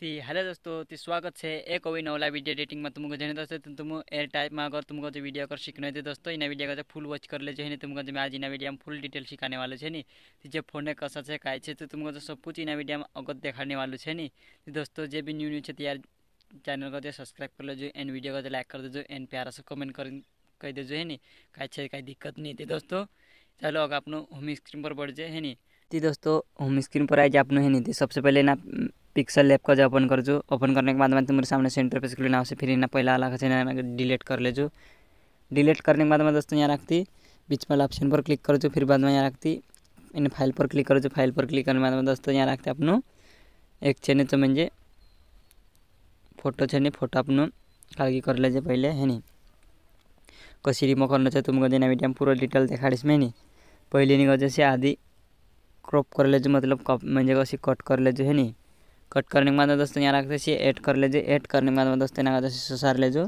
ती हेलो दोस्तों ती स्वागत है एक ओवी नवला एडिटिंग में तुमको जेने दोस्तो तो तुम एयर में अगर तुमको जो तो वीडियो अगर सीखना है तो दोस्तों इन वीडियो का फुल वॉच कर ले जो है तुमको जो मैं आज इन वीडियो में फुल डिटेल सिखाने वाले है नी जो फोन कसा है काय तो तुमको जो सब कुछ इन वीडियो में अगर देखाने वाले छे नी दोस्तों जो भी न्यू न्यू है यार चैनल को जो सब्सक्राइब कर लो जो वीडियो का जो लाइक कर दो एंड प्यारा से कमेंट कर कह दो है नी कहीं छे कहीं दिक्कत नहीं थी दोस्तों चलो अगर आप होम स्क्रीन पर बढ़ जाए है नी जी दोस्तों होम स्क्रीन पर आए जो आपने सबसे पहले ना पिक्सल लेप का जो ओपन कर जो ओपन करने के बाद में तुम्हारे सामने सेंटर पे स्क्रीन आवश्य फिर इन्हें पहला अलग का डिलीट कर ले जो डिलीट करने के बाद में दोस्तों यहाँ रखती बीच वाला ऑप्शन पर क्लिक कर जो फिर बाद में यहाँ रखती इन्हें फाइल पर क्लिक करूँ जो फाइल पर क्लिक करने के बाद में दोस्तों यहाँ रखते अपनों एक छेने तो मैं फोटो छेने फोटो अपनों खाली कर ले पहले है नी कसरी म गर्न छ तुमको देना वीडियो पूरा डिटेल देखा मैं नहीं पहले नहीं जैसे आधी क्रॉप कर ले जो मतलब कप मैं कसी कट कर ले जो है नहीं कट करने के बाद में दोस्तों यहाँ रखते हैं ऐड कर लीजिए ऐड करने के बाद में दोस्तों यहाँ ससार लीजिए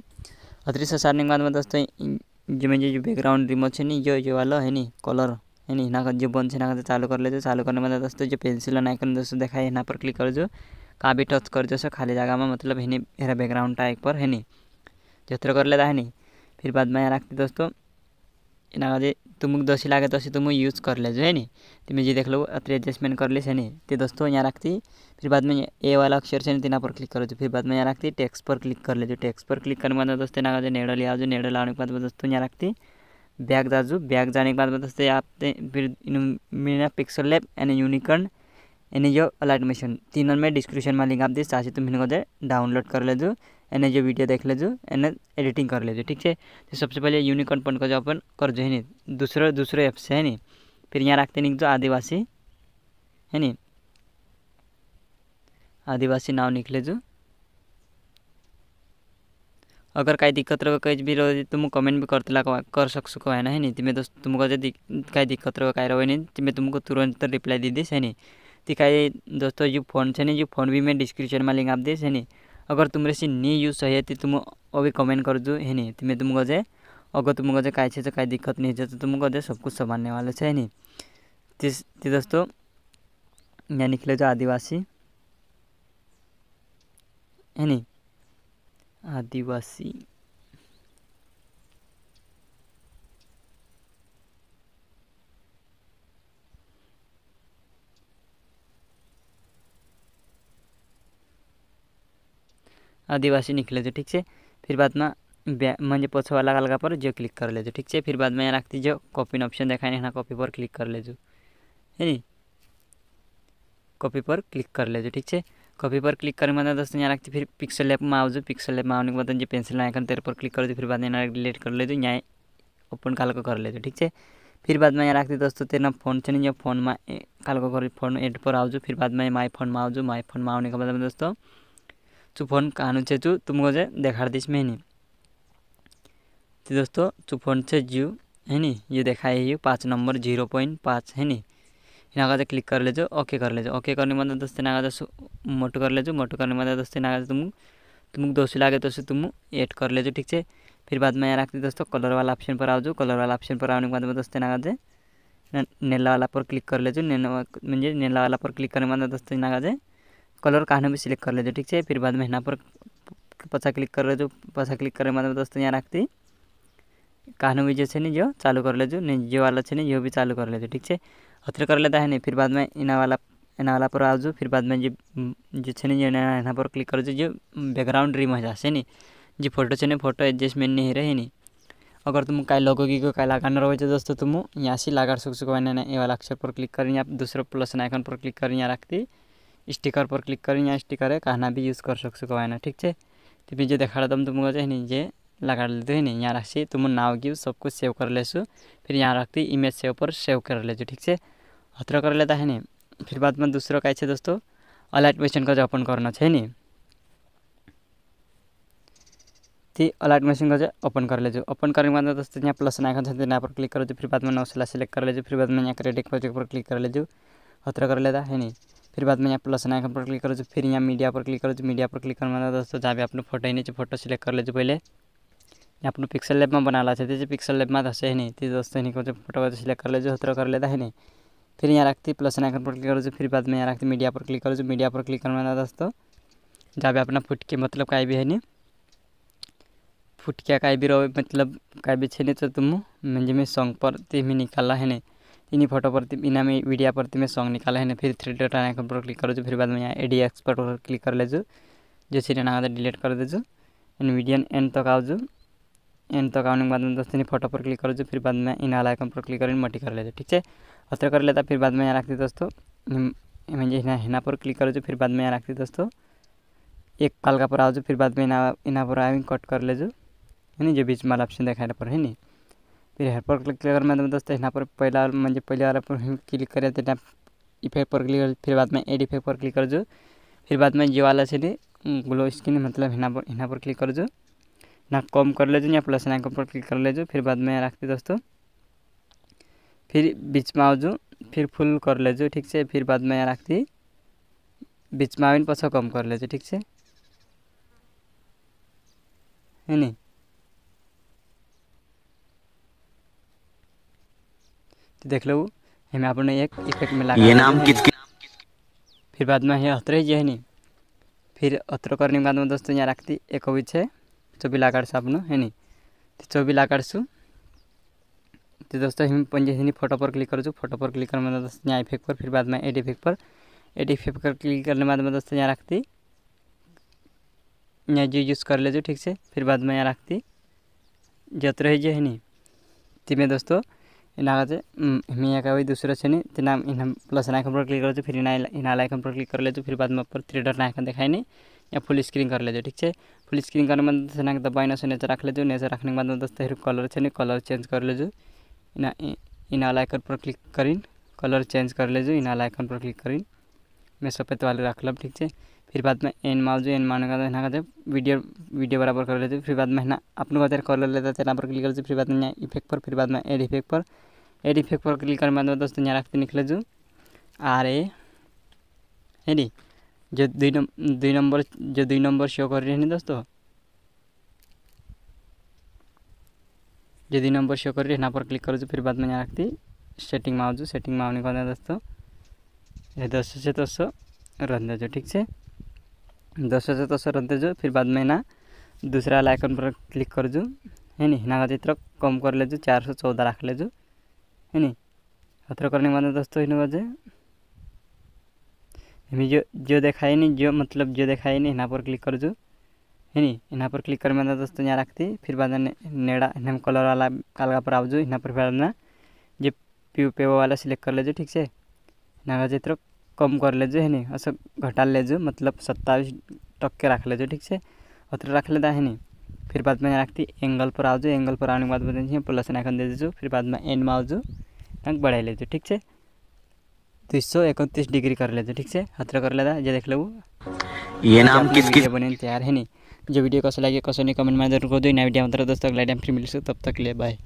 अतरी ससारने के बाद में दोस्तों जो जो बैकग्राउंड रिमोट है नी जो जो वाला है नी कलर है नी ना जो बंद है ना चालू कर लीजिए चालू करने के बाद दोस्तों जो पेंसिल और दोस्तों देखा है पर क्लिक कर जो का भी टच कर जो खाली जगह में मतलब है नी मेरा बैकग्राउंड टाइप पर है नी जत्र कर लेता है नी फिर बाद में यहाँ रखते दोस्तों इना तो मुझे दसी लगे दसी तुम यूज़ कर ले जो है नी तुम्हें तो जी देख लो अत्र एडजस्टमेंट कर ले से तो दोस्तों यहाँ रखती फिर बाद में ए वाला अक्षर से तेना पर क्लिक करो फिर बाद में यहाँ रखती टेक्स पर क्लिक कर ले जो टेक्स पर क्लिक करने के बाद दोस्तों यहाँ जो नेड़ो लिया जो नेड़ो लाने के बाद दोस्तों यहाँ रखती बैग दाजू बैग जाने के बाद दोस्तों आप फिर मेरा pixel lab and unicorn and जो अलाइट मशीन तीनों में डिस्क्रिप्शन में लिंक आप दी चाहे तुम इनको डाउनलोड कर ले जो एने जो वीडियो देख लेजो एने एडिटिंग कर लेजो ठीक है तो सबसे पहले यूनिकॉर्न पॉइंट का जो अपन कर जो है नी दूसरे दूसरे ऐप से है नी फिर यहाँ रखते नहीं जो आदिवासी है नी आदिवासी नाम निकले जो अगर कहीं दिक्कत रहो कहीं भी रहो तुम कमेंट भी करते कर को है ना है नी तुम्हें तो तुमको जो कहीं दिक्कत रहो कहीं रहो नहीं तो मैं तुमको तुरंत रिप्लाई दे दीस है नी तो कहीं दोस्तों जो फोन है नी जो फोन भी मैं डिस्क्रिप्शन में लिंक आप दीस है नी अगर तुमरे से नी यूज सही है तुम अभी कमेंट कर दो है तुम्हें तुम गजे अगर गजे जे छे तो कहीं दिक्कत नहीं है तो तुम गजे सब कुछ संभालने वाले है नी तीस तो दोस्तों यहाँ निकले जो आदिवासी है नी आदिवासी आदिवासी निकल जो ठीक से फिर बाद में मुझे पोछ वाला अलग पर जो क्लिक कर जो ठीक से फिर बाद में यहाँ रखती जो कॉपी ऑप्शन देखा नहीं कॉपी पर क्लिक कर ले जो है नी कॉपी पर क्लिक कर जो ठीक से कॉपी पर क्लिक करने के बाद दोस्तों यहाँ रखती फिर पिक्सल लैप में आओ पिक्सल लैप में आने के बाद जो पेंसिल आइकन तेरे पर क्लिक कर दो फिर बाद में यहाँ डिलीट कर लेते यहाँ ओपन काल को कर ले ठीक है फिर बाद में यहाँ रखते दोस्तों तेरा फोन से नहीं जो फोन में काल को कर फोन एड पर आओ फिर बाद में माई फोन में आओ माई फोन में आने के बाद दोस्तों चुफोन कहानू छे चू तुमको जे देखा दिस में नहीं तो दोस्तों चुफोन छे जू है नी ये देखा है ये पाँच नंबर जीरो पॉइंट पाँच है नी इना का क्लिक कर लेजो ओके कर लेजो ओके करने मतलब दोस्तों इना का मोटो कर ले जो मोटो करने मतलब दोस्तों इना का तुम तुमको लागे तो से तुम ऐड कर ले जो ठीक है फिर बाद में यहाँ रखते दोस्तों कलर वाला ऑप्शन पर आओ जो कलर वाला ऑप्शन पर आने के बाद में दोस्तों इना का नेला वाला पर क्लिक कर लेजो जो नेला मुझे नेला वाला पर क्लिक करने मतलब दोस्तों इना का कलर का में सिलेक्ट कर लेते ठीक है फिर बाद में यहाँ पर पचा क्लिक कर लेजो तो पाछा क्लिक करने बाद में दोस्तों यहाँ रखती कहानू भी जो है नहीं जो चालू कर जो नहीं जो वाला छे नहीं जो भी चालू कर लेते ठीक है हथरे कर लेता है नहीं फिर बाद में इना वाला इना वाला पर आज फिर बाद में जो जो है नहीं यहाँ पर क्लिक कर जो जो बैकग्राउंड हो जाए नहीं जो फोटो है फोटो एडजस्टमेंट नहीं रहे नहीं अगर तुम कहीं लगोगी को कहीं लगा रहे तो दोस्तों तुम यहाँ से लगा सकते हो ये वाला अक्षर पर क्लिक कर दूसरे दूसरा प्लस आइकन पर क्लिक कर यहाँ रखती स्टिकर पर क्लिक कर यहाँ स्टिकर है कहना भी यूज कर શકશો ठीक है तो તો देखा દેખાડો तुमको તુમકો છે लगा लेते है नहीं यहाँ रखी तुम नाव की सब कुछ सेव कर लेसु फिर यहाँ रखती इमेज सेव पर सेव कर लेजो ठीक से हतरा कर लेता है नहीं फिर बाद में दूसरा का है दोस्तों अलर्ट मशीन का जो ओपन करना है नी ती अलर्ट मशीन का जो ओपन कर लेजु ओपन करने के बाद दोस्तों यहाँ प्लस नाइक यहाँ पर क्लिक कर फिर बाद में नौ सिलेक्ट कर लेजु फिर बाद में यहाँ क्रेडिट प्रोजेक्ट पर क्लिक कर लेजु हतरा कर लेता है नी फिर बाद में यहाँ प्लस आइकन पर क्लिक करो जो फिर यहाँ मीडिया पर क्लिक करो जो मीडिया पर क्लिक करना वाला दोस्तों जहाँ भी आपने फोटो ही नहीं फोटो सिलेक्ट कर लीजिए पहले यहाँ अपने पिक्सल लेप में लाते थे पिक्सल लेप में दस है नहीं दोस्तों को जो फोटो सिलेक्ट कर ले जो हतरा कर लेता है नहीं फिर यहाँ रखती प्लस आइकन पर क्लिक करो जो फिर बाद में यहाँ रखती मीडिया पर क्लिक करो जो मीडिया पर क्लिक करने वाला दोस्तों जहाँ भी अपना फुट के मतलब का भी है नहीं फुटकिया का भी रहो मतलब का भी छे नहीं तो तुम मंजे में सॉन्ग पर तीन निकाला है नहीं इन्हीं फोटो पर इन्हें में वीडिया पर तुम्हें सॉन्ग निकाले है फिर थ्री डेट आइकन पर क्लिक कर फिर बाद में यहाँ एडी एक्स पर क्लिक कर लेजो जो सीरियन आता डिलीट कर दे एंड वीडियो एंड तक आओ एंड तक आने के बाद में फोटो पर क्लिक कर फिर बाद में इन वाला आइकन पर क्लिक कर मटी कर ले ठीक है अस्त्र कर लेता फिर बाद में यहाँ रखते दोस्तों हिना पर क्लिक कर फिर बाद में यहाँ रखते दोस्तों एक काल का पर आज फिर बाद में इना इना पर आई कट कर ले जो है जो बीच में वाला ऑप्शन देखा पर है नहीं फिर पर क्लिक दोस्तों यहाँ पर पहला मुझे पहले वाला पर क्लिक करें तो इफेक्ट पर क्लिक कर फिर बाद में एड इफेक्ट पर क्लिक कर जो फिर बाद में ये वाला से ग्लो स्किन मतलब हिना पर यहाँ पर क्लिक कर जो ना कम कर ले जो या प्लस नाइक पर क्लिक कर ले जो फिर बाद में रखते दोस्तों फिर बीच में आओ जो फिर फुल कर ले जो ठीक से फिर बाद में यहाँ रखती बीच में आविन पछ कम कर ले जो ठीक से है नहीं तो देख लो हमें अपने एक इफेक्ट में लगा ये नाम किसके फिर बाद में यहाँ अतरे जे नहीं फिर अतर करने के बाद में दोस्तों यहाँ रखती एक हो है चौबी लाकर से आपने है नहीं तो चौबीस आकार तो दोस्तों हम पंजे फोटो पर क्लिक करूँ फोटो पर क्लिक करने में दोस्तों यहाँ इफेक्ट पर फिर बाद में एड इफेक्ट पर एड इफेक्ट पर क्लिक करने बाद में दोस्तों यहाँ रखती यहाँ जो यूज़ कर ले जो ठीक से फिर बाद में यहाँ रखती जत रही जो है नहीं तो मैं दोस्तों इलाका चाहिँ यहाँ कोही दोस्रो छ नि त्यो नाम यहाँ प्लस आइकन क्लिक गर्छु फेरि यहाँ आइकन पर क्लिक गरेर लिन्छु फेरि बादमा पुरा थ्री डट आइकन देखाइने यहाँ फुल स्क्रिन गरेर लिन्छु ठिक छ फुल स्क्रिन गर्नु मात्रै छैन एकदम बाहिर छ नेचर राख्ने छु नेचर राख्ने बादमा जस्तो फेरि कलर छ नि कलर चेन्ज गरेर लिन्छु यहाँ यहाँ आइकन पर क्लिक गरिन् कलर चेन्ज गरेर लिन्छु यहाँ आइकन पर क्लिक गरिन् मेरो सबै त्यो अलि राख्ला ठिक छ फिर बाद में एन माउस एन मारने का यहाँ कहते वीडियो वीडियो बराबर कर लेते फिर बाद में है ना अपने को कॉलर लेते हैं पर क्लिक करते फिर बाद में इफेक्ट पर फिर बाद में एड इफेक्ट पर एड इफेक्ट पर क्लिक करने बाद दोस्तों यहाँ रखते निकले जो आर ए है नी जो दुई दुई नंबर जो दुई नंबर शो कर रही है दोस्तों जो दुई नंबर शो कर रही है ना पर क्लिक करूँ फिर बाद में यहाँ रखती सेटिंग में आज सेटिंग में आने का दोस्तों दस से दस रख ठीक है दस हजार तो सर दे जो फिर बाद में ना दूसरा वाला आइकन पर क्लिक कर जो है नहीं ना इतना कम कर ले जो चार सौ चौदह रख ले जो है नहीं अतर मतलब करने के बाद दोस्तों इन बजे हमें जो जो दिखाई नहीं जो मतलब जो दिखाई नहीं यहाँ पर क्लिक कर जो है नी यहाँ पर क्लिक कर मतलब दोस्तों यहाँ रखते फिर बाद में नेड़ा हम कलर वाला कालगा पर आप जो यहाँ पर फिर ना जो प्यू वाला सिलेक्ट कर ले जो ठीक से यहाँ का चित्र कम कर लेजो है नी अस घटा लेजो मतलब सत्ताईस टक्के रख लेजो ठीक से अतरे रख लेता है नी फिर बाद में रखती एंगल पर आज एंगल पर आने के बाद बताइए प्लस नाइकन दे दीजिए फिर बाद में एंड में आज बढ़ा लेजो ठीक से दुई तो सौ इकतीस डिग्री कर लेते ठीक से हतरा कर लेता ये देख लो ये नाम किस किस बने तैयार है नी जो वीडियो कैसा लगे कसो नहीं कमेंट में जरूर कर दो नया वीडियो तरह दोस्तों अगला टाइम फिर मिल सकते तब तक ले बाय